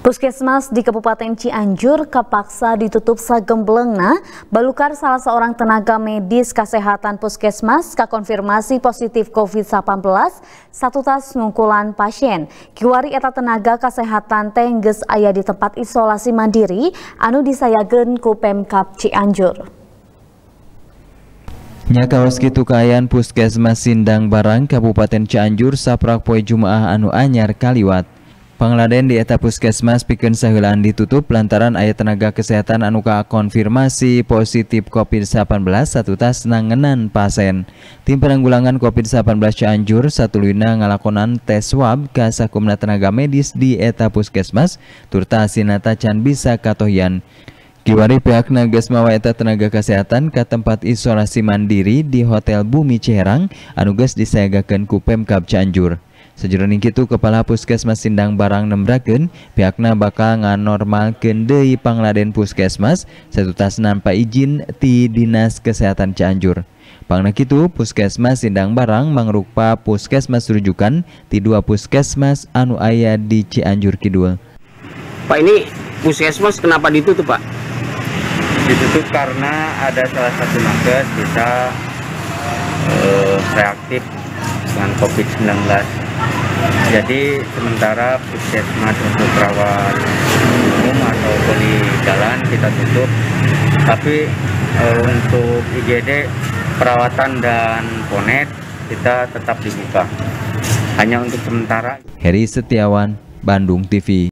Puskesmas di Kabupaten Cianjur kepaksa ditutup segemblengna. Balukar salah seorang tenaga medis kesehatan puskesmas kekonfirmasi positif COVID-19 satu tas ngungkulan pasien. Kiwari eta tenaga kesehatan tengges ayah di tempat isolasi mandiri anu disayagen ku Pemkap Cianjur. Nyataos kitu kayaan Puskesmas Sindang Barang Kabupaten Cianjur saprak poe Jumaah anu anyar kaliwat. Pangladen di eta puskesmas pikeun sahelaan ditutup lantaran aya tenaga kesehatan anu konfirmasi positif COVID-19 satu tas nangenan pasien. Tim penanggulangan COVID-19 Cianjur satuluyna ngalakonan tes swab ka sakumna tenaga medis di eta puskesmas turta sinata can bisa katohian. Kiwari pihak nagas mawaeta tenaga kesehatan ke tempat isolasi mandiri di Hotel Bumi Ciherang anugas disayagakan ku Pemkab Cianjur. Sejeroning itu Kepala Puskesmas Sindang Barang Nembraken, pihaknya bakal nganormal Dehi Pangladen Puskesmas satu tas nampak izin di Dinas Kesehatan Cianjur. Pangna itu Puskesmas Sindang Barang mengrupa Puskesmas rujukan di dua Puskesmas anu aya di Cianjur kedua. Pak ini Puskesmas kenapa ditutup Pak? Ditutup karena ada salah satu nakes kita uh, eh, reaktif dengan COVID-19 jadi sementara puskesmas untuk rawat umum atau poli jalan kita tutup tapi e, untuk IGD perawatan dan ponet kita tetap dibuka hanya untuk sementara Heri Setiawan Bandung TV